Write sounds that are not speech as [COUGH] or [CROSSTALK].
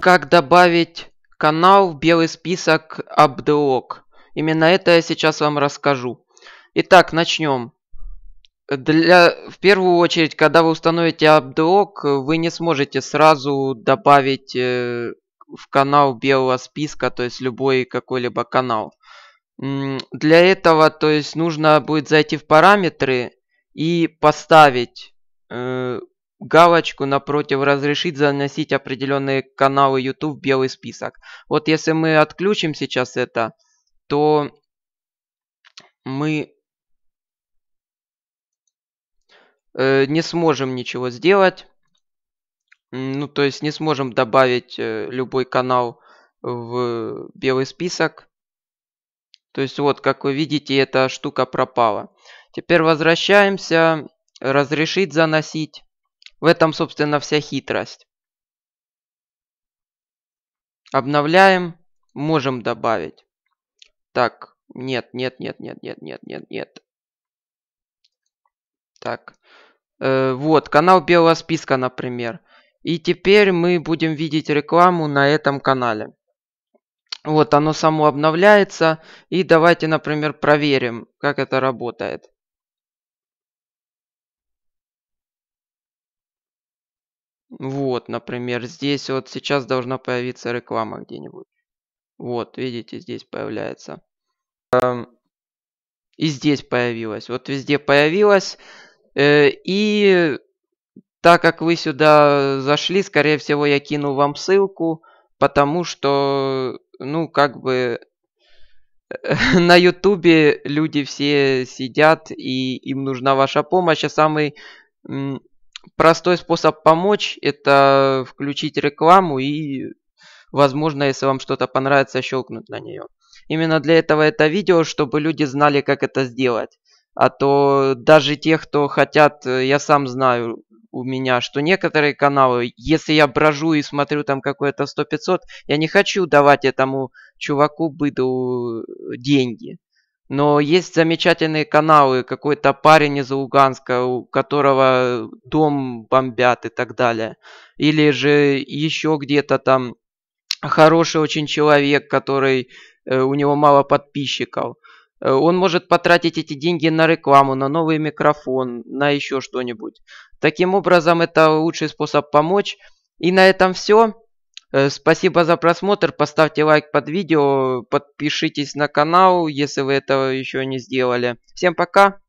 как добавить канал в белый список Abdeok. Именно это я сейчас вам расскажу. Итак, начнем. Для, в первую очередь, когда вы установите Abdeok, вы не сможете сразу добавить э, в канал белого списка, то есть любой какой-либо канал. Для этого, то есть, нужно будет зайти в параметры и поставить э, галочку напротив «Разрешить заносить определенные каналы YouTube в белый список». Вот если мы отключим сейчас это, то мы э, не сможем ничего сделать. Ну, то есть не сможем добавить э, любой канал в белый список. То есть вот, как вы видите, эта штука пропала. Теперь возвращаемся. Разрешить заносить. В этом, собственно, вся хитрость. Обновляем, можем добавить. Так, нет, нет, нет, нет, нет, нет, нет, нет. Так, э, вот, канал белого списка, например. И теперь мы будем видеть рекламу на этом канале. Вот, оно само обновляется. И давайте, например, проверим, как это работает. Вот, например, здесь вот сейчас должна появиться реклама где-нибудь. Вот, видите, здесь появляется. Эм, и здесь появилась. Вот везде появилась. Э, и так как вы сюда зашли, скорее всего, я кину вам ссылку, потому что, ну, как бы [LAUGHS] на ютубе люди все сидят, и им нужна ваша помощь, а самый Простой способ помочь – это включить рекламу и, возможно, если вам что-то понравится, щелкнуть на нее. Именно для этого это видео, чтобы люди знали, как это сделать. А то даже те, кто хотят, я сам знаю у меня, что некоторые каналы, если я брожу и смотрю там какое-то 100-500, я не хочу давать этому чуваку, быду деньги. Но есть замечательные каналы, какой-то парень из Луганска, у которого дом бомбят и так далее. Или же еще где-то там хороший очень человек, который э, у него мало подписчиков. Э, он может потратить эти деньги на рекламу, на новый микрофон, на еще что-нибудь. Таким образом, это лучший способ помочь. И на этом все. Э, спасибо за просмотр, поставьте лайк под видео, подпишитесь на канал, если вы этого еще не сделали. Всем пока!